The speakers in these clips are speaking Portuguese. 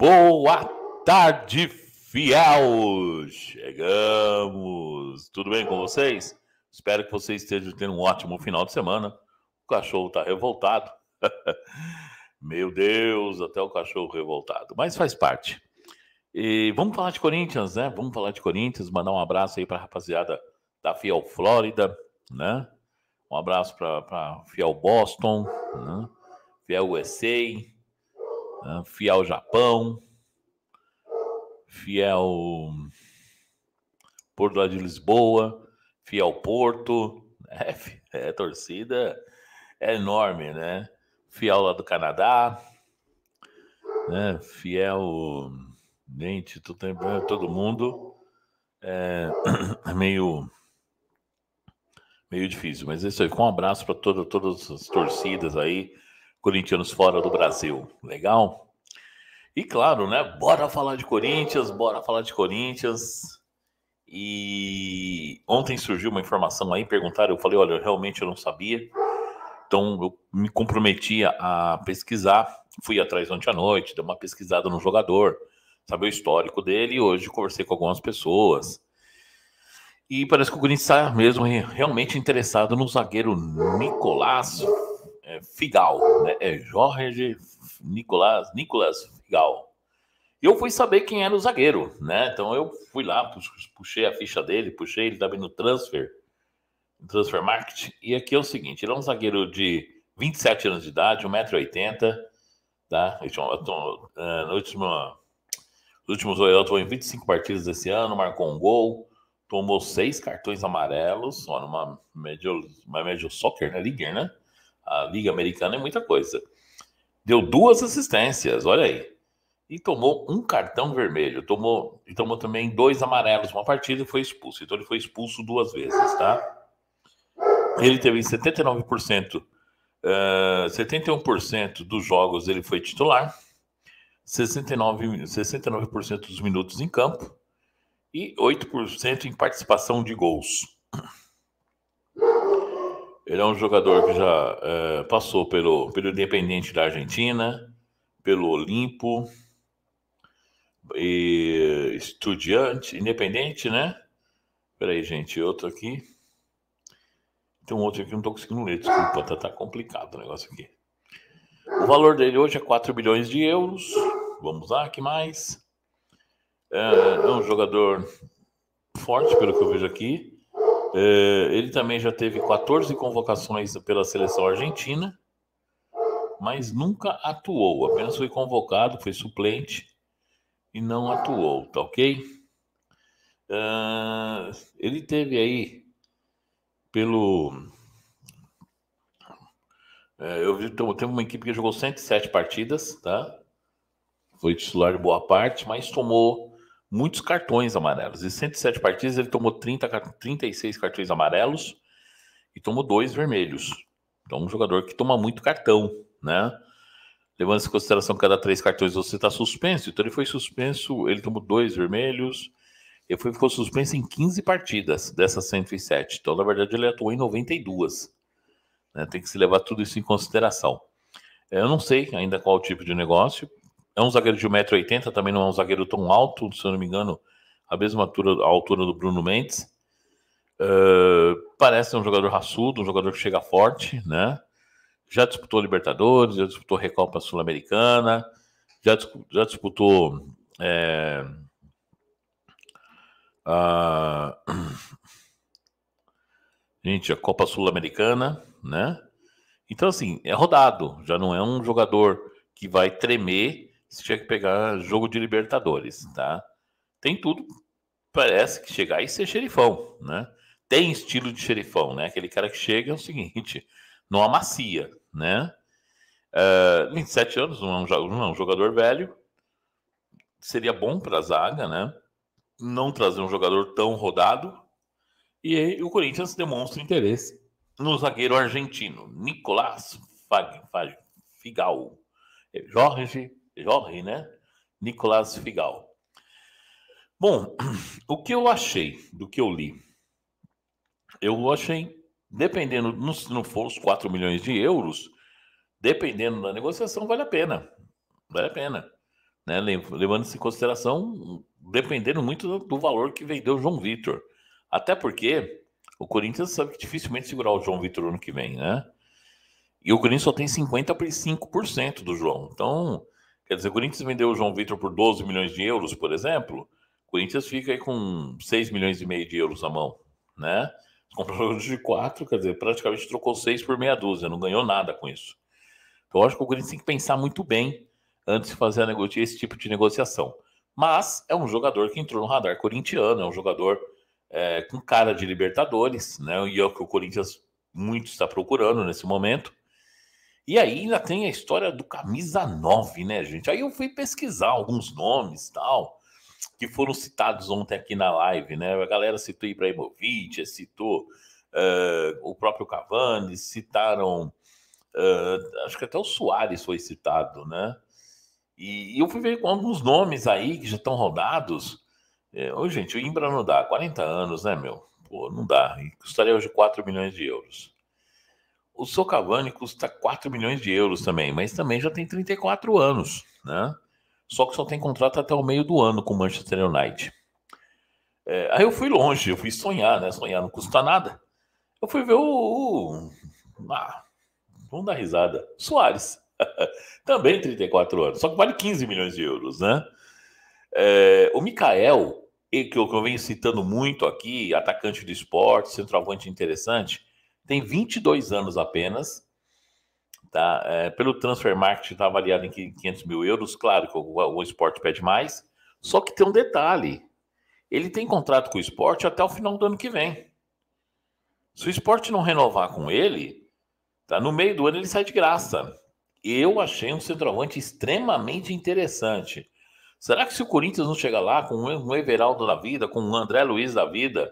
Boa tarde, fiel! Chegamos! Tudo bem com vocês? Espero que vocês estejam tendo um ótimo final de semana. O cachorro está revoltado. Meu Deus, até o cachorro revoltado. Mas faz parte. E vamos falar de Corinthians, né? Vamos falar de Corinthians, mandar um abraço aí para a rapaziada da Fiel Flórida, né? Um abraço para Fiel Boston, né? Fiel USA, ah, fiel Japão, fiel Porto de Lisboa, fiel Porto, né? é, é torcida é enorme, né? Fiel lá do Canadá, né? Fiel, gente, todo, é, todo mundo é meio meio difícil, mas é isso aí. Um abraço para toda, todas as torcidas aí Corinthians fora do Brasil. Legal? E claro, né? Bora falar de Corinthians, bora falar de Corinthians. E ontem surgiu uma informação aí, perguntaram, eu falei, olha, eu realmente eu não sabia. Então eu me comprometi a pesquisar, fui atrás ontem à noite, dei uma pesquisada no jogador, saber o histórico dele, e hoje conversei com algumas pessoas. E parece que o Corinthians está mesmo realmente interessado no zagueiro Nicolás Figal, né? É Jorge Nicolás, Nicolas Figal. Eu fui saber quem era o zagueiro, né? Então eu fui lá, puxei a ficha dele, puxei ele também no transfer, no transfer market. E aqui é o seguinte: ele é um zagueiro de 27 anos de idade, 1,80m, tá? Então, tô, uh, no último, nos últimos oito atuou em 25 partidas desse ano, marcou um gol, tomou seis cartões amarelos, só numa Major, uma média Soccer, né? Liga, né? a Liga Americana é muita coisa. Deu duas assistências, olha aí. E tomou um cartão vermelho. Tomou, e tomou também dois amarelos uma partida e foi expulso. Então ele foi expulso duas vezes, tá? Ele teve 79%, uh, 71% dos jogos ele foi titular. 69, 69% dos minutos em campo e 8% em participação de gols. Ele é um jogador que já é, passou pelo, pelo Independente da Argentina, pelo Olimpo, e Estudiante, Independente, né? Peraí, gente, outro aqui. Tem um outro aqui que não estou conseguindo ler, desculpa, tá, tá complicado o negócio aqui. O valor dele hoje é 4 bilhões de euros. Vamos lá, que mais? É, é um jogador forte, pelo que eu vejo aqui. Eh, ele também já teve 14 convocações pela seleção argentina, mas nunca atuou. Apenas foi convocado, foi suplente e não atuou, tá ok? Eh, ele teve aí pelo. Eh, eu vi, teve uma equipe que jogou 107 partidas, tá? Foi titular de boa parte, mas tomou muitos cartões amarelos. e 107 partidas, ele tomou 30, 36 cartões amarelos e tomou dois vermelhos. Então, um jogador que toma muito cartão, né? Levando em consideração que cada três cartões você está suspenso, então ele foi suspenso, ele tomou dois vermelhos, ele foi, ficou suspenso em 15 partidas dessas 107. Então, na verdade, ele atuou em 92. Né? Tem que se levar tudo isso em consideração. Eu não sei ainda qual tipo de negócio, é um zagueiro de 1,80m, também não é um zagueiro tão alto, se eu não me engano, a mesma altura, a altura do Bruno Mendes. Uh, parece um jogador raçudo, um jogador que chega forte, né? Já disputou Libertadores, já disputou Recopa Sul-Americana, já, já disputou. É, a, gente, a Copa Sul-Americana, né? Então, assim, é rodado, já não é um jogador que vai tremer você tinha que pegar jogo de Libertadores, tá? Tem tudo, parece que chegar e ser xerifão, né? Tem estilo de xerifão, né? Aquele cara que chega é o seguinte, não amacia, né? Uh, ah, 27 anos, é não é, um, jogador velho. Seria bom para a zaga, né? Não trazer um jogador tão rodado. E o Corinthians demonstra interesse no zagueiro argentino, Nicolás Fag, Fag, Figal. Jorge Jorge, né? Nicolás Figal. Bom, o que eu achei do que eu li? Eu achei, dependendo, se não for os 4 milhões de euros, dependendo da negociação, vale a pena. Vale a pena. Né? Levando-se em consideração, dependendo muito do valor que vendeu o João Vitor. Até porque o Corinthians sabe que dificilmente segurar o João Vitor ano que vem, né? E o Corinthians só tem 55% do João. Então, Quer dizer, o Corinthians vendeu o João Vitor por 12 milhões de euros, por exemplo. O Corinthians fica aí com 6 milhões e meio de euros na mão, né? Comprou de 4, quer dizer, praticamente trocou 6 por meia dúzia, não ganhou nada com isso. Então, eu acho que o Corinthians tem que pensar muito bem antes de fazer negocia, esse tipo de negociação. Mas é um jogador que entrou no radar corintiano, é um jogador é, com cara de Libertadores, né? E é o que o Corinthians muito está procurando nesse momento. E aí ainda tem a história do camisa 9, né, gente? Aí eu fui pesquisar alguns nomes tal, que foram citados ontem aqui na live, né? A galera citou Ibrahimovic, citou uh, o próprio Cavani, citaram. Uh, acho que até o Soares foi citado, né? E, eu fui ver com alguns nomes aí que já estão rodados. É, ô, gente, o Imbra não dá, 40 anos, né, meu? Pô, não dá. E custaria hoje 4 milhões de euros. O Socavani custa 4 milhões de euros também, mas também já tem 34 anos, né? Só que só tem contrato até o meio do ano com o Manchester United. É, aí eu fui longe, eu fui sonhar, né? Sonhar não custa nada. Eu fui ver o. o ah, vamos dar risada. Soares. também 34 anos, só que vale 15 milhões de euros, né? É, o Mikael, que eu, que eu venho citando muito aqui, atacante do esporte, centroavante interessante, tem 22 anos apenas. Tá? É, pelo Transfer Market está avaliado em 500 mil euros, claro que o, o esporte pede mais. Só que tem um detalhe: ele tem contrato com o esporte até o final do ano que vem. Se o esporte não renovar com ele, tá? no meio do ano ele sai de graça. Eu achei um centroavante extremamente interessante. Será que se o Corinthians não chegar lá com um Everaldo da vida, com um André Luiz da vida,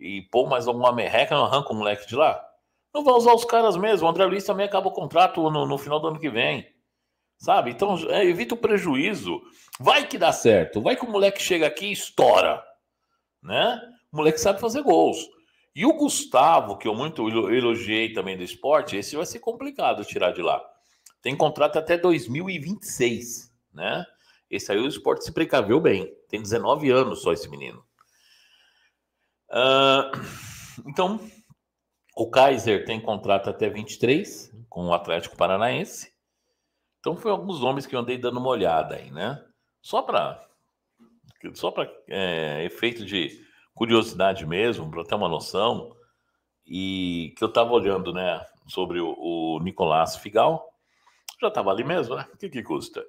e pôr mais alguma merreca, não arranca o moleque de lá. Não vai usar os caras mesmo. O André Luiz também acaba o contrato no, no final do ano que vem. Sabe? Então, é, evita o prejuízo. Vai que dá certo. Vai que o moleque chega aqui e estoura. Né? O moleque sabe fazer gols. E o Gustavo, que eu muito elogiei também do esporte, esse vai ser complicado tirar de lá. Tem contrato até 2026, né? Esse aí o esporte se precaveu bem. Tem 19 anos só esse menino. Ah, então, o Kaiser tem contrato até 23 com o Atlético Paranaense. Então, foi alguns nomes que eu andei dando uma olhada aí, né? Só para só para é, efeito de curiosidade mesmo, para ter uma noção, e que eu estava olhando, né, sobre o, o Nicolás Figal, já estava ali mesmo, né? O que, que custa?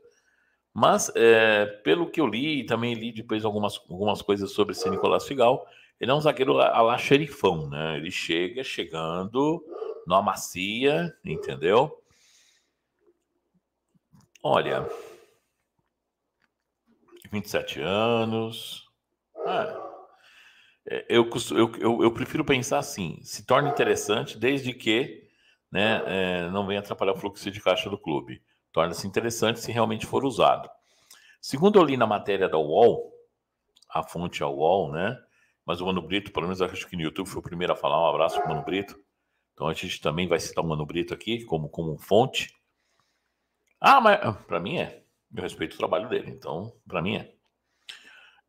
Mas, é, pelo que eu li, e também li depois algumas, algumas coisas sobre esse Nicolás Figal, ele é um zagueiro a lá xerifão, né? Ele chega chegando, não amacia, entendeu? Olha, 27 anos. Ah, eu, eu, eu, eu, prefiro pensar assim: se torna interessante desde que né, é, não venha atrapalhar o fluxo de caixa do clube. Torna-se interessante se realmente for usado. Segundo eu li na matéria da UOL, a fonte é UOL, né? Mas o Mano Brito, pelo menos acho que no YouTube foi o primeiro a falar. Um abraço para o Mano Brito. Então a gente também vai citar o Mano Brito aqui como, como fonte. Ah, mas ah, para mim é. Eu respeito o trabalho dele, então para mim é.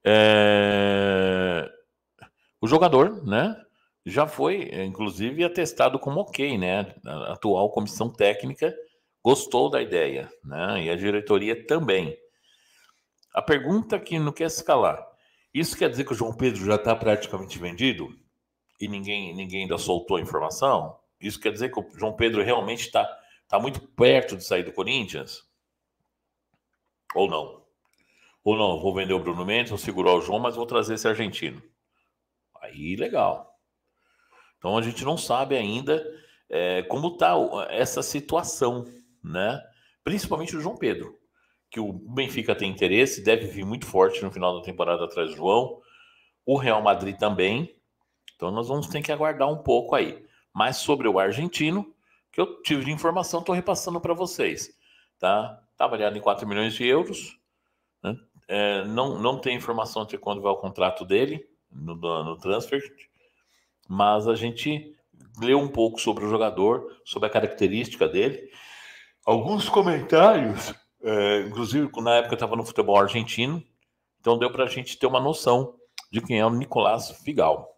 é. O jogador, né? Já foi, inclusive, atestado como ok, né? A atual comissão técnica gostou da ideia, né? E a diretoria também. A pergunta que não quer escalar. Isso quer dizer que o João Pedro já está praticamente vendido e ninguém, ninguém ainda soltou a informação? Isso quer dizer que o João Pedro realmente está tá muito perto de sair do Corinthians? Ou não? Ou não, vou vender o Bruno Mendes, vou segurar o João, mas vou trazer esse argentino. Aí, legal. Então a gente não sabe ainda é, como está essa situação, né? Principalmente o João Pedro que o Benfica tem interesse, deve vir muito forte no final da temporada atrás do João. O Real Madrid também. Então nós vamos ter que aguardar um pouco aí. Mas sobre o argentino, que eu tive de informação, estou repassando para vocês. Tá? tá avaliado em 4 milhões de euros. Né? É, não, não tem informação de quando vai o contrato dele no, no, no transfer. Mas a gente leu um pouco sobre o jogador, sobre a característica dele. Alguns comentários é, inclusive, na época eu estava no futebol argentino, então deu para a gente ter uma noção de quem é o Nicolás Figal.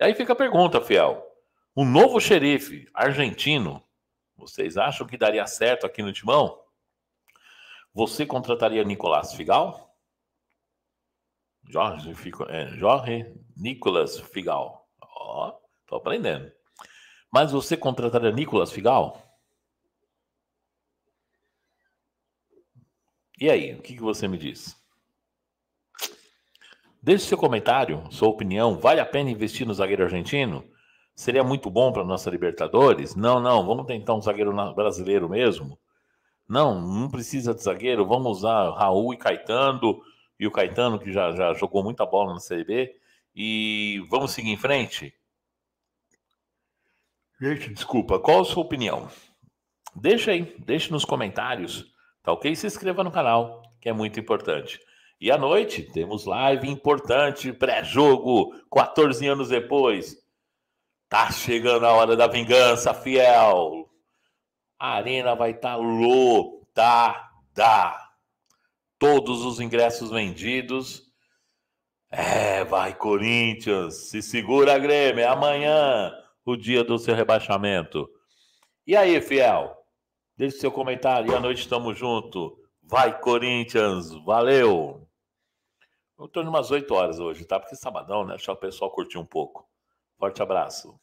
E aí fica a pergunta, Fiel. Um novo xerife argentino, vocês acham que daria certo aqui no Timão? Você contrataria Nicolás Figal? Jorge, é, Jorge Nicolas Figal. Ó, tô aprendendo. Mas você contrataria Nicolas Figal? E aí, o que, que você me diz? Deixe seu comentário, sua opinião. Vale a pena investir no zagueiro argentino? Seria muito bom para nossa Libertadores? Não, não, vamos tentar um zagueiro brasileiro mesmo. Não, não precisa de zagueiro, vamos usar Raul e Caetano, e o Caetano que já, já jogou muita bola na Série B, e vamos seguir em frente? Gente, desculpa, qual a sua opinião? Deixa aí, deixe nos comentários Tá ok? Se inscreva no canal, que é muito importante. E à noite temos live importante, pré-jogo, 14 anos depois. Tá chegando a hora da vingança, fiel. A arena vai estar tá lotada. Todos os ingressos vendidos. É, vai Corinthians, se segura Grêmio, é amanhã o dia do seu rebaixamento. E aí, fiel? Deixe seu comentário e à noite estamos junto. Vai, Corinthians! Valeu! Eu tô umas 8 horas hoje, tá? Porque é sabadão, né? Deixar o pessoal curtir um pouco. Forte abraço.